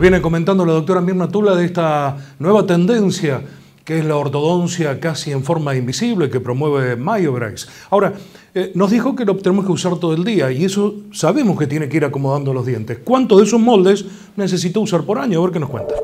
viene comentando la doctora Mirna Tula de esta nueva tendencia que es la ortodoncia casi en forma invisible que promueve Brax. Ahora, eh, nos dijo que lo tenemos que usar todo el día y eso sabemos que tiene que ir acomodando los dientes. ¿Cuántos de esos moldes necesito usar por año? A ver qué nos cuenta.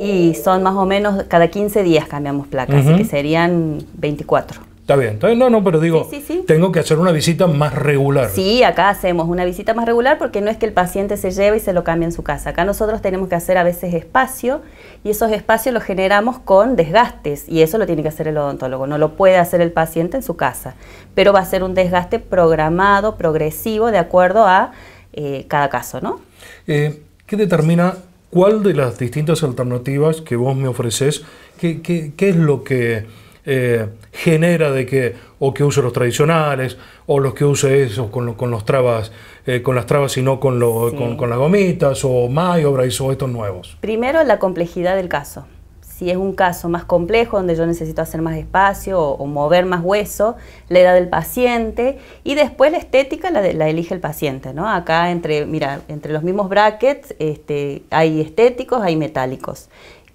Y son más o menos cada 15 días cambiamos placas, así que serían 24 entonces no, no, pero digo, tengo que hacer una visita más regular. Sí, acá hacemos una visita más regular porque no es que el paciente se lleve y se lo cambie en su casa. Acá nosotros tenemos que hacer a veces espacio y esos espacios los generamos con desgastes y eso lo tiene que hacer el odontólogo, no lo puede hacer el paciente en su casa, pero va a ser un desgaste programado, progresivo, de acuerdo a eh, cada caso, ¿no? Eh, ¿Qué determina cuál de las distintas alternativas que vos me ofreces, qué, qué, es lo que... Eh, genera de que o que use los tradicionales o los que use eso con, los trabas, eh, con las trabas y no con, las gomitas o y o estos nuevos? Primero, la complejidad del caso. Si es un caso más complejo, donde yo necesito hacer más espacio o, mover más hueso, la edad del paciente y después la estética la, la elige el paciente. ¿no? Acá entre, mira, entre los mismos brackets este, hay estéticos, hay metálicos.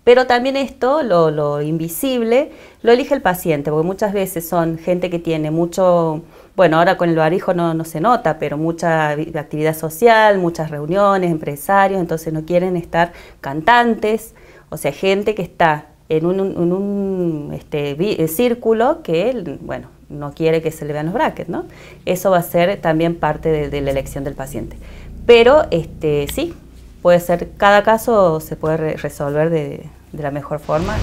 Pero también esto, lo, invisible, lo elige el paciente, porque muchas veces son gente que tiene mucho, bueno, ahora con el barijo no, se nota, pero mucha actividad social, muchas reuniones, empresarios, entonces no quieren estar cantantes, o sea, gente que está en un, este, eh, círculo que, bueno, no quiere que se le vean los brackets, ¿no? Eso va a ser también parte de, de la elección del paciente. Pero este, sí, puede ser, cada caso se puede resolver de, de la mejor forma.